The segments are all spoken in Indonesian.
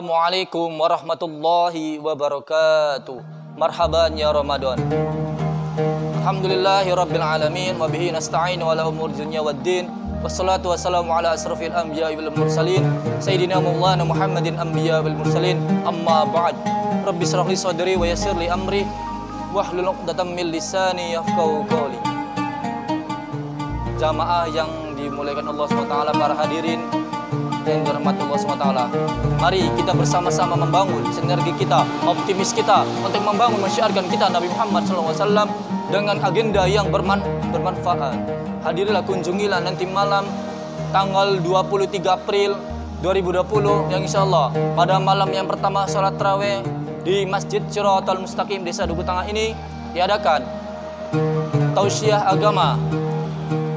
Assalamualaikum warahmatullahi wabarakatuh. Marhaban ya Ramadan. Alhamdulillahi alamin wa bihi nasta'in wa la umur dunya waddin. Wassalatu wassalamu ala asrafil anbiya wal mursalin sayyidina maulana Muhammadin anbiya wal mursalin amma ba'd. Rabbi israh li sadri wa yassir li amri wahlul 'uqdatam min lisani yafqahu qawli. Jamaah yang dimuliakan Allah SWT para hadirin dan dirahmati Allah SWT. Mari kita bersama-sama membangun sinergi kita, optimis kita untuk membangun masyarakat kita Nabi Muhammad SAW dengan agenda yang berman bermanfaat. Hadirilah kunjungilah nanti malam tanggal 23 April 2020 yang insya Allah pada malam yang pertama sholat terawih di Masjid Syiratul Mustaqim Desa Duku Tengah ini diadakan tausiah agama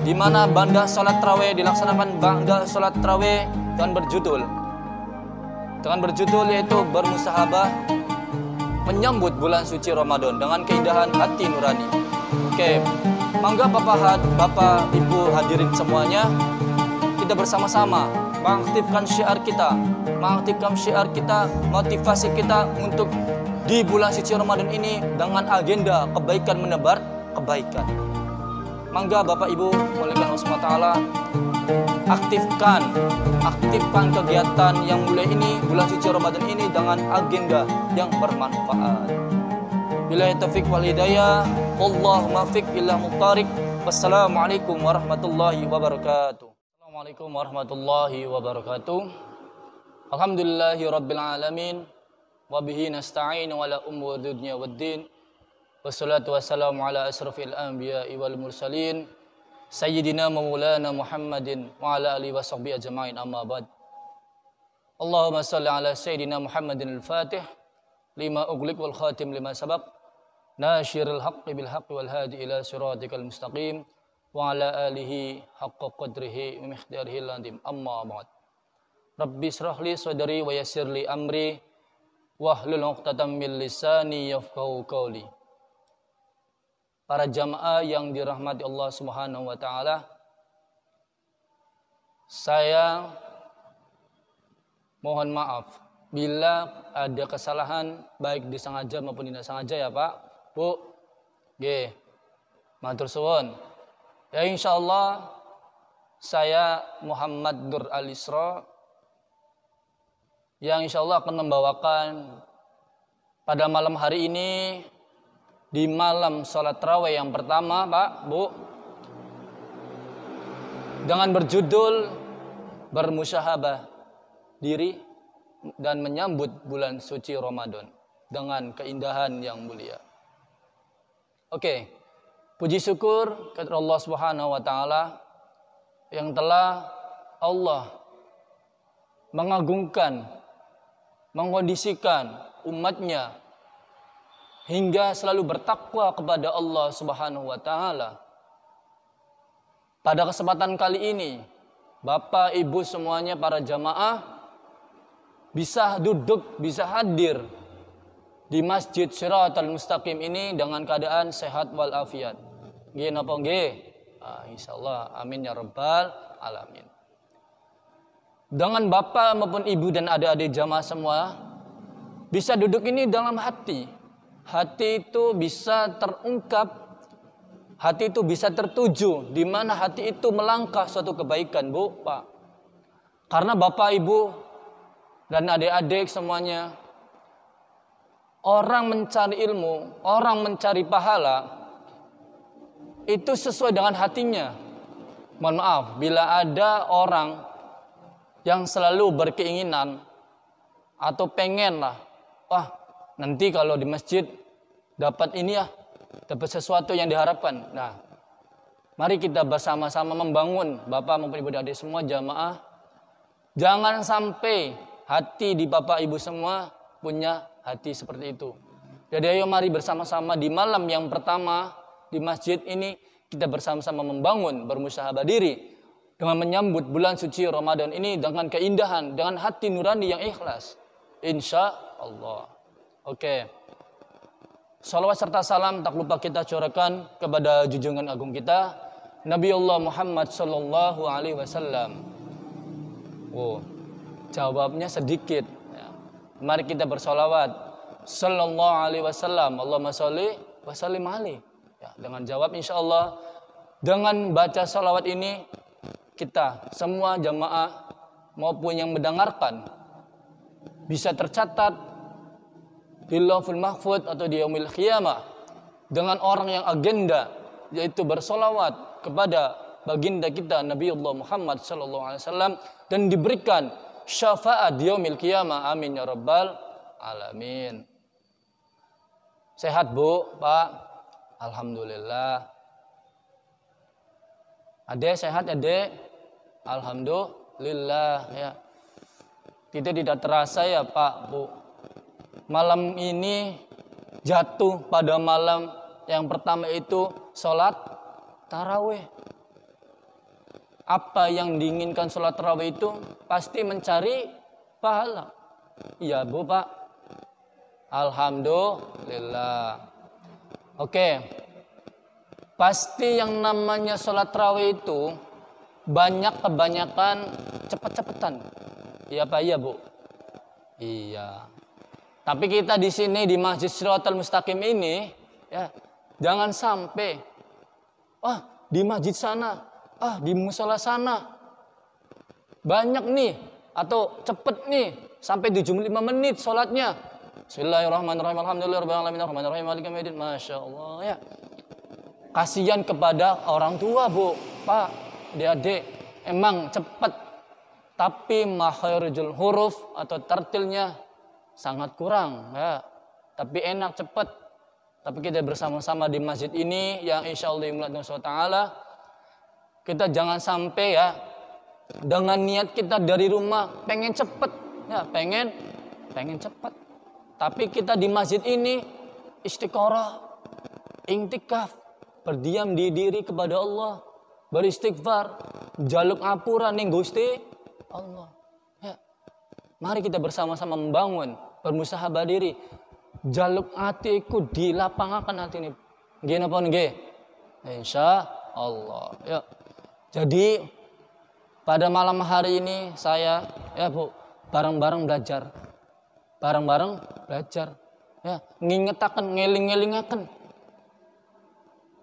di mana bandar sholat terawih dilaksanakan bandar sholat terawih dengan berjudul dengan berjudul yaitu bermusahabah menyambut bulan suci Ramadan dengan keindahan hati nurani. Oke, mangga Bapak, Bapak, Ibu hadirin semuanya, kita bersama-sama mengaktifkan syiar kita, mengaktifkan syiar kita, motivasi kita untuk di bulan suci Ramadan ini dengan agenda kebaikan menebar kebaikan. Mangga Bapak Ibu, oleh Allah aktifkan aktifkan kegiatan yang mulai ini bulan suci Ramadan ini dengan agenda yang bermanfaat bila taufik wal hidayah Allahumma fik illa muqtarik wassalamualaikum warahmatullahi wabarakatuh Assalamualaikum warahmatullahi wabarakatuh Alhamdulillahi rabbil alamin bihi nasta'in wala umur dunya waddin wassalatu wassalamu ala asrafil anbiya'i wal mursalin سيدنا مولانا محمد وعلى آله وصحبه أجمعين أما بعد اللهم صل على سيدنا محمد الفاتح لما أغلق والخاتم لما سبق ناشر الحق بالحق والهادي إلى صراطك المستقيم وعلى آله حق قدره ومقداره العظيم أما بعد ربي اشرح لي صدري ويسر لي أمري واحلل عقدة من لساني يفقهوا قولي para jamaah yang dirahmati Allah Subhanahu wa taala. Saya mohon maaf bila ada kesalahan baik disengaja maupun tidak sengaja ya Pak, Bu. Nggih. Matur suwun. Ya insyaallah saya Muhammad Nur Al Isra yang insyaallah akan membawakan pada malam hari ini di malam sholat terawih yang pertama Pak Bu dengan berjudul bermusyahabah diri dan menyambut bulan suci Ramadan dengan keindahan yang mulia. Oke. Okay. Puji syukur kepada Allah Subhanahu wa taala yang telah Allah mengagungkan mengkondisikan umatnya hingga selalu bertakwa kepada Allah Subhanahu wa taala. Pada kesempatan kali ini, Bapak, Ibu semuanya para jamaah bisa duduk, bisa hadir di Masjid Shiratal Mustaqim ini dengan keadaan sehat walafiat. Nggih napa nggih? Ah, insyaallah amin ya rabbal alamin. Dengan Bapak maupun Ibu dan adik-adik jamaah semua bisa duduk ini dalam hati, hati itu bisa terungkap, hati itu bisa tertuju, di mana hati itu melangkah suatu kebaikan, Bu, Pak. Karena Bapak, Ibu, dan adik-adik semuanya, orang mencari ilmu, orang mencari pahala, itu sesuai dengan hatinya. Mohon maaf, bila ada orang yang selalu berkeinginan atau pengen lah, wah nanti kalau di masjid dapat ini ya, dapat sesuatu yang diharapkan. Nah, mari kita bersama-sama membangun Bapak maupun Ibu adik semua jamaah. Jangan sampai hati di Bapak Ibu semua punya hati seperti itu. Jadi ayo mari bersama-sama di malam yang pertama di masjid ini kita bersama-sama membangun bermusyahabah diri dengan menyambut bulan suci Ramadan ini dengan keindahan, dengan hati nurani yang ikhlas. Insya Allah. Oke. Okay. Salawat serta salam tak lupa kita curahkan kepada junjungan agung kita Nabi Allah Muhammad Sallallahu Alaihi Wasallam. Oh, jawabnya sedikit. Ya. Mari kita bersolawat Sallallahu Alaihi Wasallam. Allahumma sholli wa sallim Ya, dengan jawab insya Allah dengan baca salawat ini kita semua jamaah maupun yang mendengarkan bisa tercatat Hilaful mahfud atau di yaumil qiyamah dengan orang yang agenda yaitu bersolawat kepada baginda kita Nabiullah Muhammad sallallahu alaihi wasallam dan diberikan syafaat di yaumil qiyamah amin ya rabbal alamin sehat Bu Pak alhamdulillah Ade sehat Ade alhamdulillah ya kita tidak terasa ya Pak Bu malam ini jatuh pada malam yang pertama itu sholat tarawih. Apa yang diinginkan sholat tarawih itu pasti mencari pahala. Iya bu pak. Alhamdulillah. Oke. Pasti yang namanya sholat tarawih itu banyak kebanyakan cepat-cepatan. Iya pak iya bu. Iya. Tapi kita di sini di Masjid Siratal Mustaqim ini ya jangan sampai ah di masjid sana, ah di musola sana banyak nih atau cepet nih sampai 75 menit sholatnya. Bismillahirrahmanirrahim. Alhamdulillahirrahmanirrahim. Masya Allah ya. Kasihan kepada orang tua bu, pak, adik, adik. Emang cepet tapi makhirul huruf atau tertilnya sangat kurang ya. Tapi enak cepat. Tapi kita bersama-sama di masjid ini yang insya Allah dimulakan taala Kita jangan sampai ya dengan niat kita dari rumah pengen cepat ya pengen pengen cepat tapi kita di masjid ini istiqorah intikaf berdiam di diri kepada Allah beristighfar jaluk apura nih Gusti Allah Mari kita bersama-sama membangun, permusaha diri. Jaluk hatiku di akan hati ini. Gini pun g, Insya Allah. Ya. Jadi pada malam hari ini saya ya Bu bareng-bareng belajar. Bareng-bareng belajar. Ya, ngingetakan, ngeling ngelingakan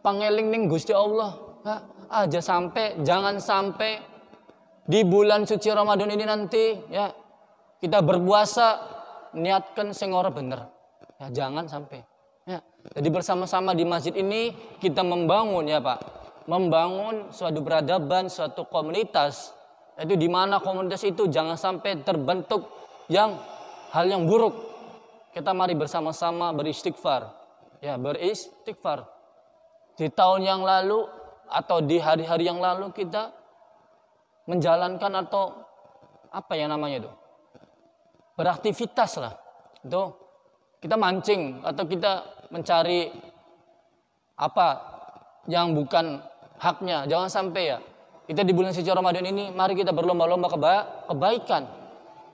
Pangeling ning Gusti Allah. Ya, aja sampai jangan sampai di bulan suci Ramadan ini nanti ya kita berpuasa niatkan sengora bener. Ya, jangan sampai. Ya. Jadi bersama-sama di masjid ini kita membangun ya Pak. Membangun suatu peradaban, suatu komunitas. Itu di mana komunitas itu jangan sampai terbentuk yang hal yang buruk. Kita mari bersama-sama beristighfar. Ya, beristighfar. Di tahun yang lalu atau di hari-hari yang lalu kita menjalankan atau apa yang namanya itu? beraktivitas lah. Itu kita mancing atau kita mencari apa yang bukan haknya. Jangan sampai ya. Kita di bulan suci Ramadan ini mari kita berlomba-lomba keba kebaikan.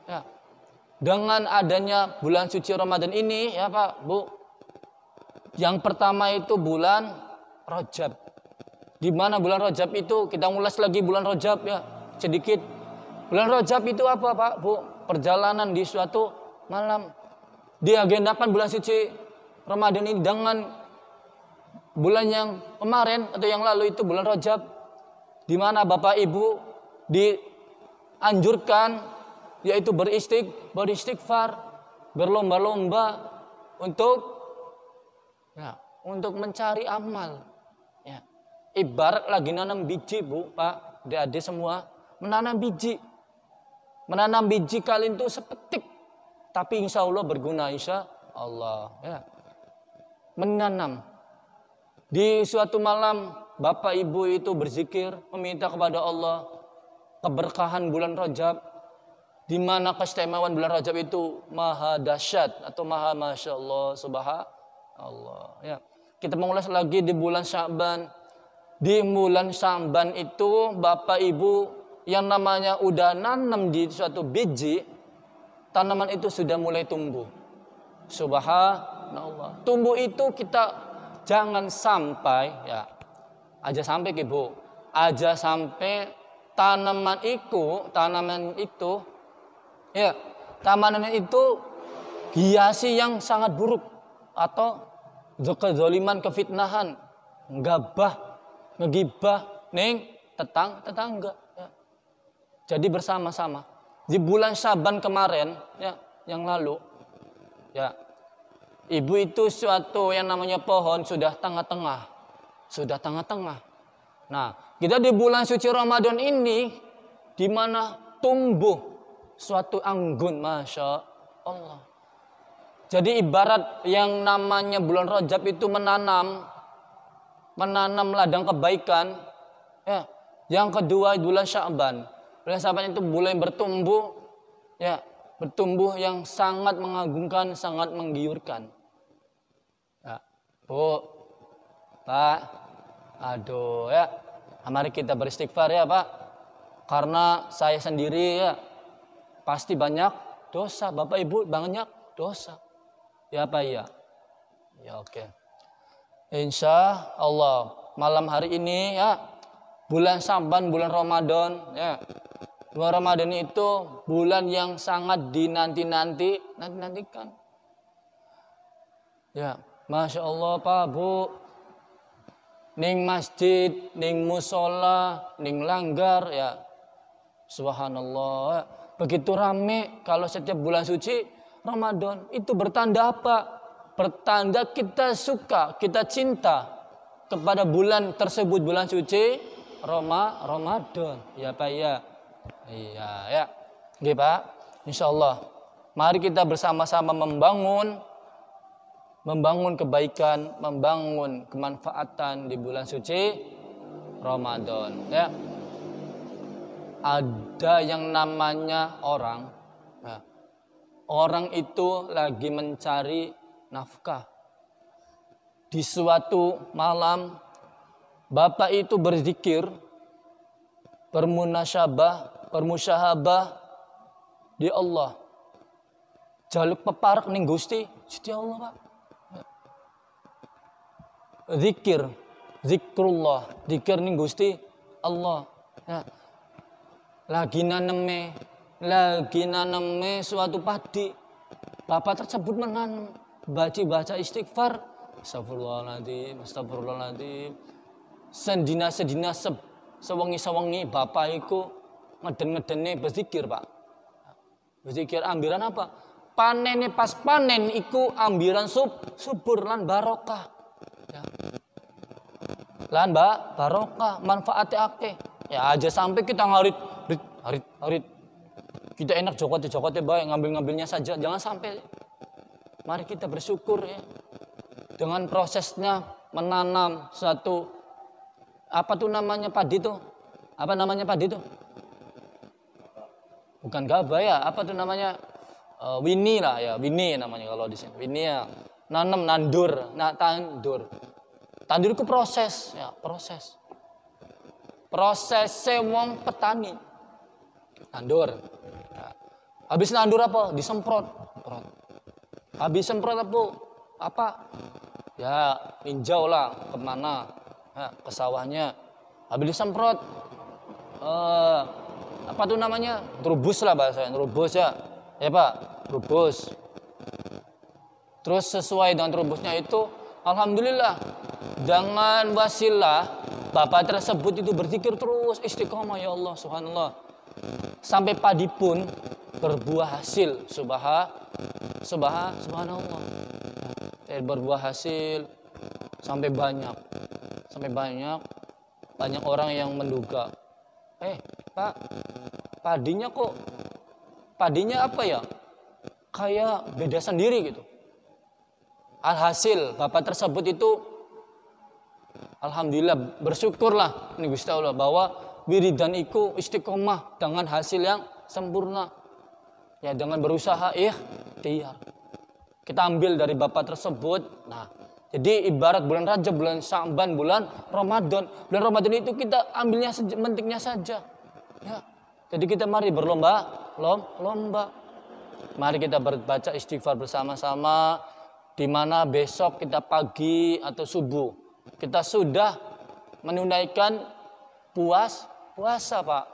Ya. Dengan adanya bulan suci Ramadan ini ya Pak, Bu. Yang pertama itu bulan Rajab. Di mana bulan Rajab itu kita ulas lagi bulan Rajab ya sedikit. Bulan Rajab itu apa Pak, Bu? perjalanan di suatu malam. Diagendakan bulan suci Ramadan ini dengan bulan yang kemarin atau yang lalu itu bulan Rajab di mana Bapak Ibu dianjurkan yaitu beristik, beristighfar, berlomba-lomba untuk ya, untuk mencari amal. Ya. Ibarat lagi nanam biji, Bu, Pak, adik semua menanam biji Menanam biji kalian itu sepetik. Tapi insya Allah berguna insya Allah. Ya. Menanam. Di suatu malam Bapak Ibu itu berzikir meminta kepada Allah keberkahan bulan Rajab di mana keistimewaan bulan Rajab itu maha dahsyat atau maha masya Allah subhanallah ya kita mengulas lagi di bulan Syaban di bulan Syaban itu Bapak Ibu yang namanya udah nanam di suatu biji, tanaman itu sudah mulai tumbuh. Subhanallah. Tumbuh itu kita jangan sampai ya aja sampai ibu aja sampai tanaman itu tanaman itu ya tanaman itu hiasi yang sangat buruk atau kezaliman, kefitnahan gabah ngegibah neng tetang tetangga jadi bersama-sama di bulan Syaban kemarin ya yang lalu ya ibu itu suatu yang namanya pohon sudah tengah-tengah sudah tengah-tengah. Nah, kita di bulan suci Ramadan ini di mana tumbuh suatu anggun Masya Allah. Jadi ibarat yang namanya bulan Rajab itu menanam menanam ladang kebaikan. Ya. Yang kedua bulan Syaban oleh sahabat itu mulai bertumbuh ya, bertumbuh yang sangat mengagungkan, sangat menggiurkan. Ya, Bu, Pak, aduh ya, mari kita beristighfar ya Pak, karena saya sendiri ya pasti banyak dosa, Bapak Ibu banyak dosa. Ya Pak ya, ya oke. Okay. Insya Allah malam hari ini ya bulan Saban, bulan Ramadan, ya. Bulan Ramadan itu bulan yang sangat dinanti-nanti, nanti-nantikan. Ya, Masya Allah Pak Bu, ning masjid, ning musola, ning langgar, ya. Subhanallah. Begitu rame kalau setiap bulan suci Ramadan itu bertanda apa? Bertanda kita suka, kita cinta kepada bulan tersebut bulan suci Roma Ramadan. Ya Pak ya. Iya ya. Oke Pak. Insya Allah. Mari kita bersama-sama membangun membangun kebaikan, membangun kemanfaatan di bulan suci Ramadan. Ya. Ada yang namanya orang. Ya. Orang itu lagi mencari nafkah. Di suatu malam Bapak itu berzikir, bermunasyabah, permusyahabah di Allah. Jaluk peparak ning Gusti, Gusti Allah, Pak. Zikir, zikrullah, zikir ning Gusti Allah. Ya. Lagi naneme, lagi naneme suatu padi. Bapak tersebut menanam, baca-baca istighfar, astagfirullahaladzim, astagfirullahaladzim, sendina sedina se sewangi sewangi bapak iku ngeden-ngedene berzikir, Pak. Berzikir ambiran apa? Panene pas panen iku ambiran sub subur lan barokah. Ya. Lan ba, barokah manfaatnya akeh. Ya aja sampai kita ngarit harit harit, harit. Kita enak jokotnya jokotnya baik ngambil-ngambilnya saja. Jangan sampai mari kita bersyukur ya dengan prosesnya menanam satu apa tuh namanya padi tuh? Apa namanya padi tuh? Bukan gabah ya, apa tuh namanya? Uh, wini lah ya, wini namanya kalau di sini. Wini ya, nanem, nandur, nah, tandur. Tandur itu proses ya, proses. Proses sewong petani. Nandur. Ya. Habis nandur apa? Disemprot. Semprot. Habis semprot apa? Apa? Ya, ninjau lah kemana nah, ke habis disemprot uh, apa tuh namanya terubus lah bahasa terubus ya ya pak terubus terus sesuai dengan terubusnya itu alhamdulillah dengan wasilah bapak tersebut itu berzikir terus istiqomah ya Allah subhanallah sampai padi pun berbuah hasil subaha, subaha, subhanallah ya, berbuah hasil sampai banyak sampai banyak banyak orang yang menduga eh pak padinya kok padinya apa ya kayak beda sendiri gitu alhasil bapak tersebut itu alhamdulillah bersyukurlah nih Gusti Allah bahwa wiridan iku istiqomah dengan hasil yang sempurna ya dengan berusaha ikhtiar iya, kita ambil dari bapak tersebut nah jadi ibarat bulan Rajab, bulan Sa'ban, bulan Ramadan. Bulan Ramadan itu kita ambilnya mentiknya saja. Ya. Jadi kita mari berlomba, lom, lomba. Mari kita berbaca istighfar bersama-sama di mana besok kita pagi atau subuh kita sudah menunaikan puas puasa Pak.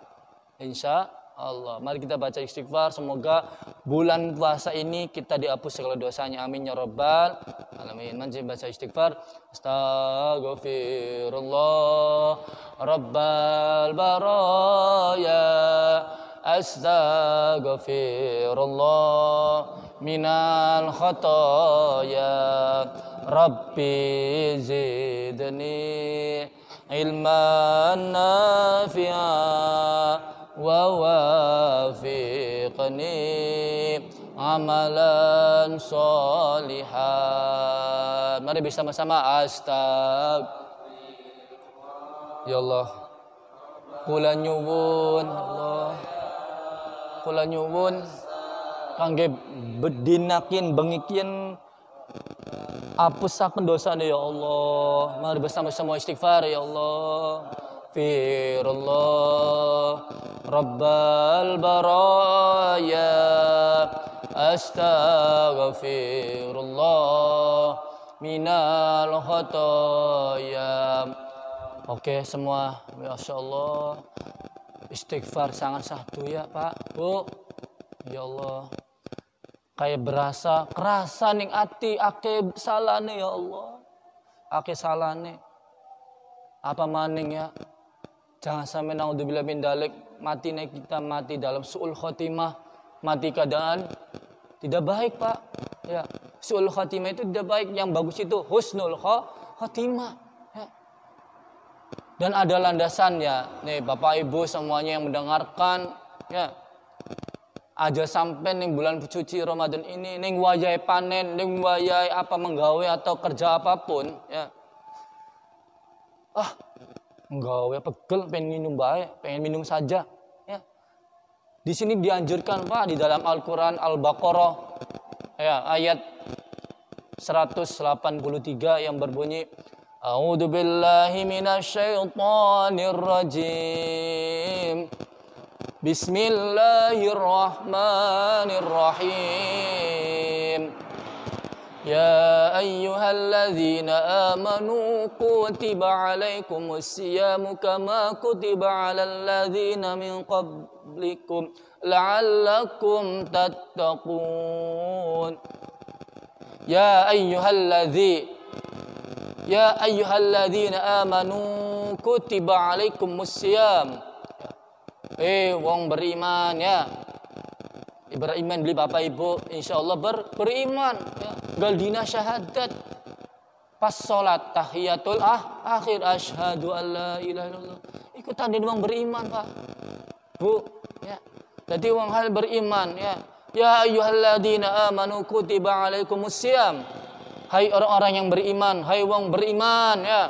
Insya Allah. Allah. Mari kita baca istighfar. Semoga bulan puasa ini kita dihapus segala dosanya. Amin ya robbal alamin. Mari baca istighfar. Astagfirullah, rabbal baraya. Astaghfirullah minal khataya. Rabbi zidni ilman nafi'ah ووافقني amalan soliha. Mari bersama-sama astag. Ya Allah. Kula nyuwun, ya Allah. Kula nyuwun kangge bedinakin bengikin apusaken dosa ya Allah. Mari bersama-sama istighfar ya Allah. استغفر الله رب البرايا استغفر الله من الخطايا Oke semua, Masya Allah Istighfar sangat sahdu ya Pak, Bu Ya Allah Kayak berasa, kerasa nih hati Ake salah nih ya Allah Ake salah nih Apa maning ya Jangan sampai naudzubillah min dalik mati naik kita mati dalam suul khotimah, mati keadaan tidak baik, Pak. Ya, suul khotimah itu tidak baik. Yang bagus itu husnul khotimah. Ya. Dan ada landasan ya Nih, Bapak Ibu semuanya yang mendengarkan, ya. Aja sampai nih bulan suci Ramadan ini nih wajah panen, nih wajah apa menggawe atau kerja apapun, ya. Ah, nggawe pegel pengen minum baik pengen minum saja ya di sini dianjurkan pak di dalam Al-Quran Al-Baqarah ya ayat 183 yang berbunyi A'udzu billahi minasyaitonir rajim Bismillahirrahmanirrahim Ya أيها الذين آمنوا كتب عليكم الصيام كما كتب على الذين من قبلكم لعلكم تتقون يا أيها الذي يا أيها الذين آمنوا كتب عليكم الصيام إيه وان بريمان يا beriman beli bapak ibu insya Allah ber, beriman ya. galdina syahadat pas sholat tahiyatul ah akhir ashadu alla ilaha illallah ikutan dia memang beriman pak bu ya jadi uang hal beriman ya ya ayyuhalladzina amanu kutiba alaikumus siyam hai orang-orang yang beriman hai uang beriman ya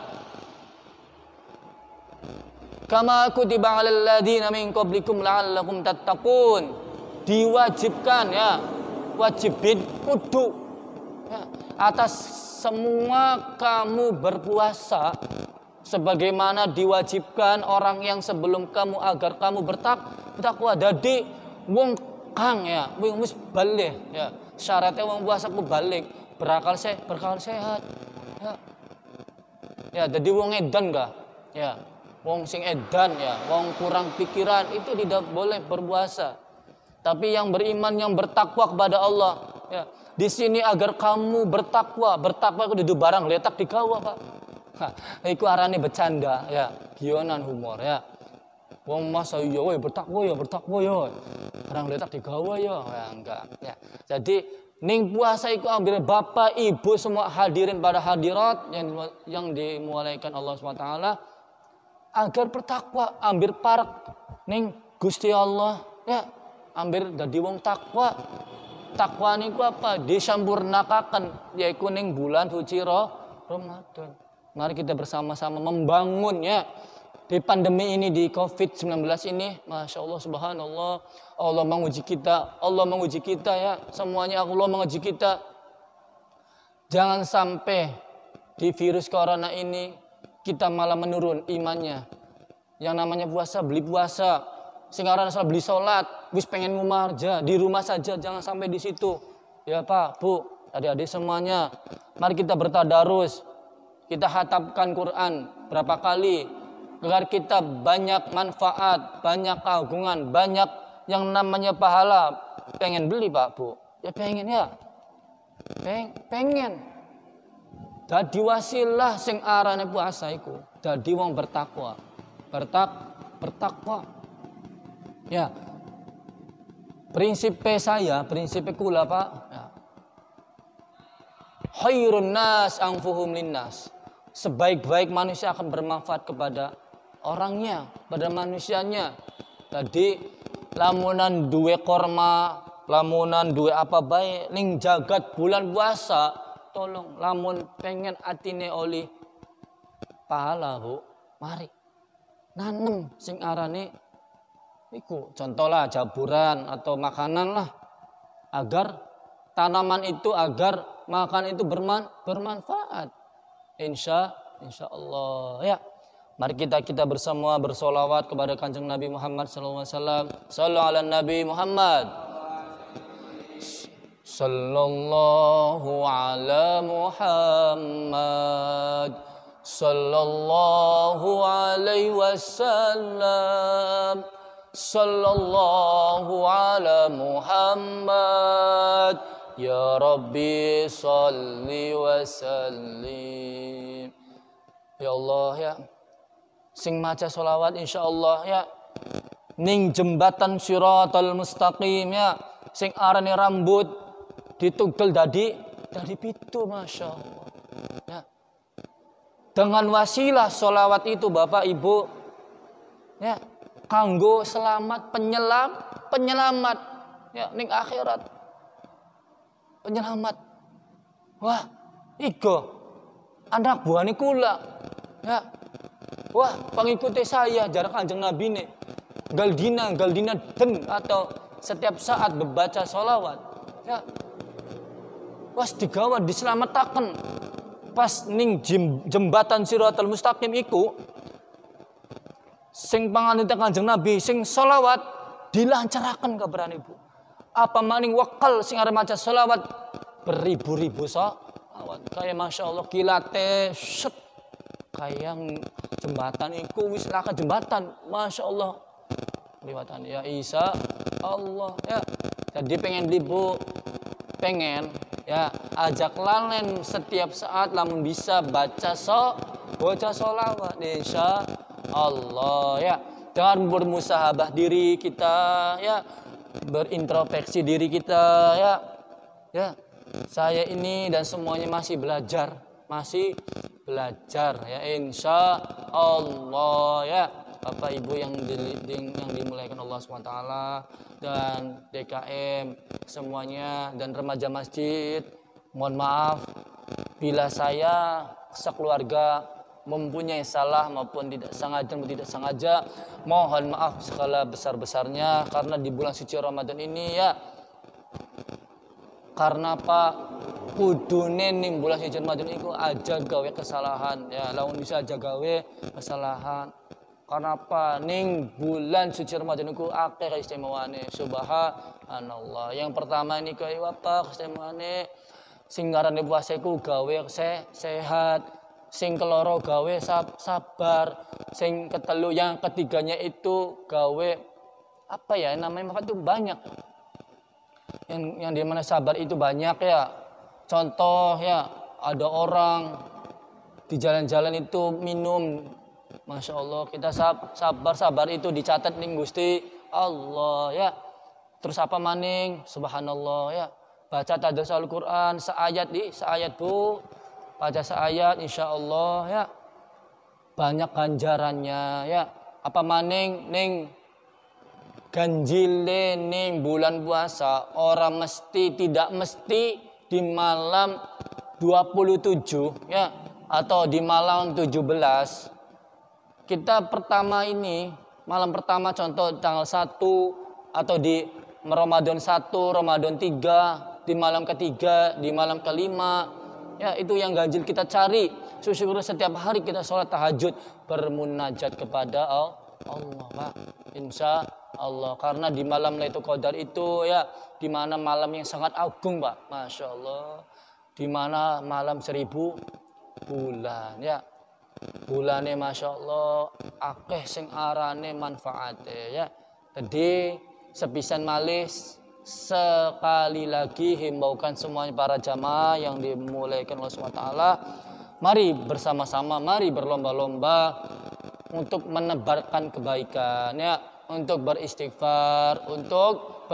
kama kutiba alal ladzina min qablikum la'allakum tattaqun diwajibkan ya wajibin kudu ya, atas semua kamu berpuasa sebagaimana diwajibkan orang yang sebelum kamu agar kamu bertak bertakwa jadi wong kang ya wong mus balik ya syaratnya wong puasa ku balik berakal sehat berakal sehat ya ya jadi wong edan gak ya wong sing edan ya wong kurang pikiran itu tidak boleh berpuasa tapi yang beriman yang bertakwa kepada Allah ya. di sini agar kamu bertakwa bertakwa itu duduk barang letak di kawah pak Iku arane bercanda ya guyonan humor ya Wong masa oh iya woy, bertakwa ya bertakwa ya barang letak di kawah ya ya enggak ya jadi Ning puasa iku ambil bapak, ibu, semua hadirin pada hadirat yang yang dimulaikan Allah SWT. Agar bertakwa, ambil parak. Ning Gusti Allah. Ya, Ambil jadi wong takwa. Takwa niku apa? nakakan yaiku ning bulan suci Ramadan. Mari kita bersama-sama membangun ya di pandemi ini di COVID-19 ini Masya Allah subhanallah Allah menguji kita Allah menguji kita ya semuanya Allah menguji kita jangan sampai di virus corona ini kita malah menurun imannya yang namanya puasa beli puasa sehingga orang asal beli sholat, wis pengen ngumarja, di rumah saja jangan sampai di situ. Ya Pak, Bu, adik-adik semuanya, mari kita bertadarus, kita hatapkan Quran berapa kali, agar kita banyak manfaat, banyak keagungan, banyak yang namanya pahala. Pengen beli Pak, Bu? Ya pengen ya, Peng, pengen. Dadi wasilah sing arane puasa iku, dadi wong bertakwa. Bertak bertakwa. Ya. Prinsip P saya, prinsip P kula, Pak. Ya. Khairun nas anfuhum linnas. Sebaik-baik manusia akan bermanfaat kepada orangnya, pada manusianya. Tadi lamunan dua korma, lamunan dua apa baik, ling jagat bulan puasa, tolong lamun pengen atine oli pahala, Bu. Mari nanem sing arane Iku contohlah jaburan atau makanan lah agar tanaman itu agar makan itu berman, bermanfaat. Insya insya Allah ya. Mari kita kita bersama bersolawat kepada kanjeng Nabi Muhammad SAW. Sallallahu ala Nabi Muhammad. Sallallahu ala Muhammad. Sallallahu alaihi wasallam sallallahu ala Muhammad ya Rabbi salli wa sallim ya Allah ya sing maca solawat insya Allah ya ning jembatan siratal mustaqim ya sing arane rambut ditugel dadi dari pitu masya Allah ya dengan wasilah solawat itu bapak ibu ya kanggo selamat penyelam penyelamat ya ning akhirat penyelamat wah iko anak buah ini kula ya wah pengikutnya saya jarak kanjeng nabi ini galdina galdina den atau setiap saat membaca sholawat ya pas digawat diselamatkan pas ning jembatan siratul mustaqim iku sing panganutan Kanjeng Nabi, sing solawat dilancarakan keberan ibu. Apa maning wakal sing arep maca solawat beribu-ribu sok. Kayak masya Allah kilate set kayak jembatan iku wis jembatan. Masya Allah liwatan ya Isa Allah ya. Jadi pengen ibu pengen ya ajak lalen setiap saat lamun bisa baca so baca sholawat, insya Allah ya. Jangan bermusahabah diri kita ya. Berintrospeksi diri kita ya. Ya. Saya ini dan semuanya masih belajar, masih belajar ya insya Allah ya. Bapak Ibu yang di, yang dimulaikan Allah SWT dan DKM semuanya dan remaja masjid mohon maaf bila saya sekeluarga mempunyai salah maupun tidak sengaja maupun tidak sengaja mohon maaf segala besar-besarnya karena di bulan suci Ramadan ini ya karena apa kudune nening bulan suci Ramadan itu aja gawe kesalahan ya lawan bisa aja gawe kesalahan karena apa ning bulan suci Ramadan itu akhir keistimewaane subhanallah yang pertama ini kau apa istimewane singgaran di puasa gawe se sehat sing keloro gawe sab sabar sing ketelu yang ketiganya itu gawe apa ya namanya maka itu banyak yang yang dimana sabar itu banyak ya contoh ya ada orang di jalan-jalan itu minum masya Allah kita sab sabar sabar itu dicatat nih gusti Allah ya terus apa maning subhanallah ya baca tadarus Al-Quran seayat di seayat bu baca seayat insya Allah ya banyak ganjarannya ya apa maning ning ganjil ning bulan puasa orang mesti tidak mesti di malam 27 ya atau di malam 17 kita pertama ini malam pertama contoh tanggal 1 atau di Ramadan 1, Ramadan 3, di malam ketiga, di malam kelima, Ya, itu yang ganjil kita cari. Syukur setiap hari kita sholat tahajud bermunajat kepada Allah, Pak. Insya Allah. Karena di malam itu Qadar itu ya di mana malam yang sangat agung, Pak. Masya Allah. Di mana malam seribu bulan ya. Bulannya Masya Allah akeh sing arane manfaatnya ya. Jadi sepisan malis sekali lagi himbaukan semuanya para jamaah yang dimulaikan Allah SWT mari bersama-sama mari berlomba-lomba untuk menebarkan kebaikan ya untuk beristighfar untuk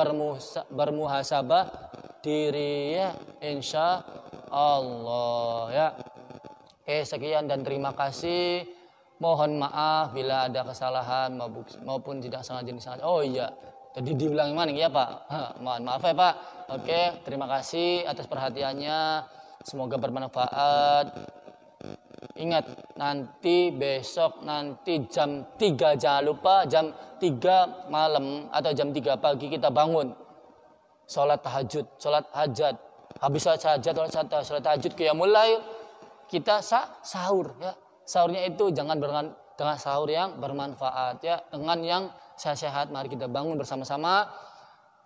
bermuhasabah diri ya insya Allah ya oke sekian dan terima kasih mohon maaf bila ada kesalahan maupun tidak sengaja disengaja oh iya Tadi diulangi maning ya Pak. Mohon maaf ya Pak. Oke, terima kasih atas perhatiannya. Semoga bermanfaat. Ingat, nanti besok nanti jam 3 jangan lupa jam 3 malam atau jam 3 pagi kita bangun. Sholat tahajud, sholat hajat. Habis sholat hajat, sholat hajat, sholat tahajud. Kita mulai kita sah, sahur ya. Sahurnya itu jangan dengan, dengan sahur yang bermanfaat ya, dengan yang saya sehat mari kita bangun bersama-sama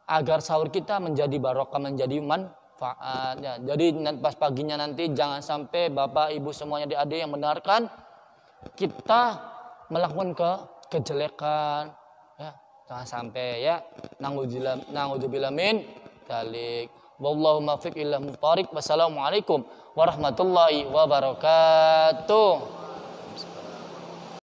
agar sahur kita menjadi barokah, menjadi manfaat. Ya, jadi pas paginya nanti jangan sampai Bapak, Ibu semuanya di adik yang benarkan kita melakukan ke kejelekan. Ya, jangan sampai ya. Na'udzubillah min dalik. Wallahu illa ila Wassalamualaikum warahmatullahi wabarakatuh.